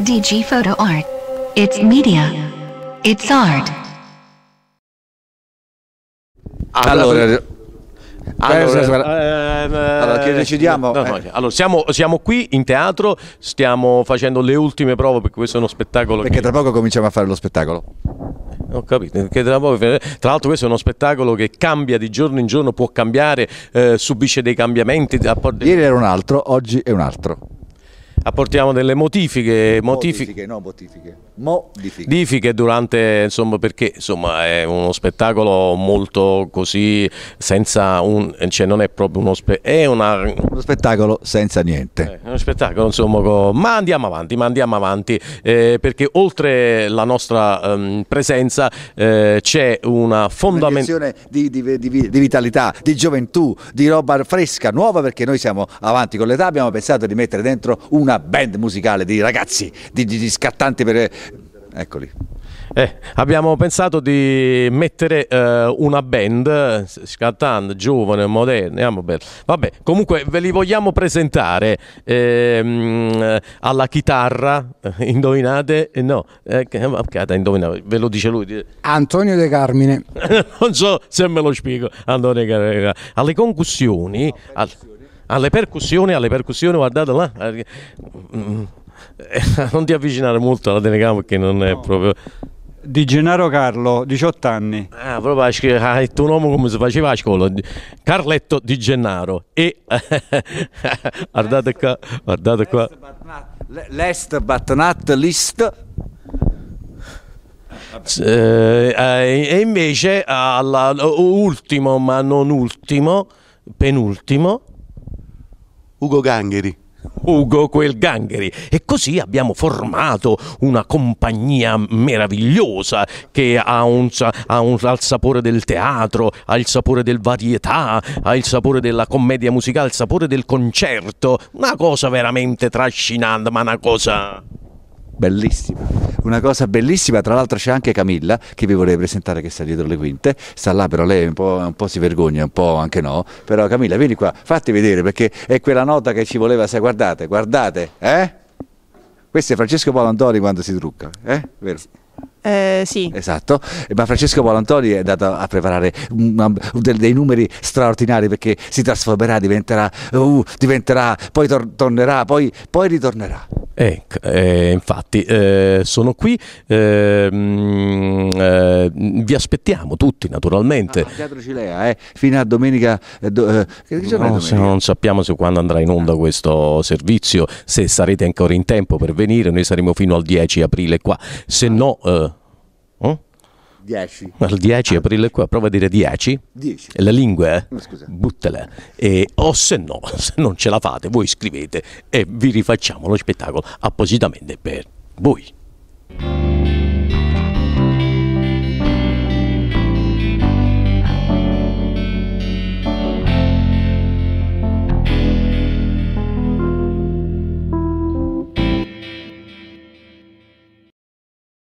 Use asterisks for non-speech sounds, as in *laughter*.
DG Photo Art. It's media. It's art. Allora, allora, allora, allora eh, eh, che eh, decidiamo? No, no, eh. allora, siamo, siamo, qui in teatro, stiamo facendo le ultime prove perché questo è uno spettacolo. Perché tra poco cominciamo a fare lo spettacolo. Ho capito, tra, l'altro questo è uno spettacolo che cambia di giorno in giorno, può cambiare, eh, subisce dei cambiamenti. Ieri era un altro, oggi è un altro apportiamo delle modifiche. Modifiche, no, modifiche. Modifiche. Modifiche durante, insomma, perché insomma, è uno spettacolo molto così, senza un... cioè non è proprio uno spettacolo, è una... uno spettacolo senza niente. Eh, è uno spettacolo, insomma, con... ma andiamo avanti, ma andiamo avanti, eh, perché oltre la nostra ehm, presenza eh, c'è una fondamentale... Di, di, di, di vitalità, di gioventù, di roba fresca, nuova, perché noi siamo avanti con l'età, abbiamo pensato di mettere dentro una una band musicale di ragazzi, di, di, di scattanti per... Eccoli. Eh, abbiamo pensato di mettere eh, una band scattando, giovane, moderna. Vabbè, comunque ve li vogliamo presentare ehm, alla chitarra. Eh, indovinate? Eh, no, eh, indovinate, ve lo dice lui. Antonio De Carmine. *laughs* non so se me lo spiego. Antonio De Carmine. Alle concussioni. No, alle percussioni, alle percussioni, guardate là. Eh, mm, *laughs* non ti avvicinare molto alla telecamera perché non è no. proprio... Di Gennaro Carlo, 18 anni. Ah, proprio ha detto un uomo come si faceva a scuola. Carletto Di Gennaro. E *laughs* guardate qua, guardate qua. Last but not least. e invece all'ultimo ma non ultimo, penultimo, Ugo Gangheri. Ugo quel Gangheri e così abbiamo formato una compagnia meravigliosa che ha, un, ha, un, ha, il sapore del teatro, ha il sapore del varietà, ha il sapore della commedia musicale, ha il sapore del concerto, una cosa veramente trascinante, ma una cosa bellissima, una cosa bellissima, tra l'altro c'è anche Camilla che vi vorrei presentare che sta dietro le quinte, sta là però lei un po', un po', si vergogna, un po' anche no, però Camilla vieni qua, fatti vedere perché è quella nota che ci voleva, se guardate, guardate, eh? Questo è Francesco Palandori quando si trucca, eh? Vero? Eh, sì. Esatto, ma Francesco Polantoni è andato a preparare una, dei numeri straordinari perché si trasformerà, diventerà, uh, diventerà poi tor tornerà, poi, poi ritornerà. Eh, eh, infatti, eh, sono qui, ehm, eh, vi aspettiamo tutti naturalmente. Ah, Teatro Cilea, eh, fino a domenica. Eh, do, no, domenica? non sappiamo se quando andrà in onda questo servizio, se sarete ancora in tempo per venire, noi saremo fino al 10 aprile qua, se ah. no... 10. Il 10 aprile qua, prova a dire 10. 10. La lingua, eh? buttala. E, o se no, se non ce la fate, voi scrivete e vi rifacciamo lo spettacolo appositamente per voi.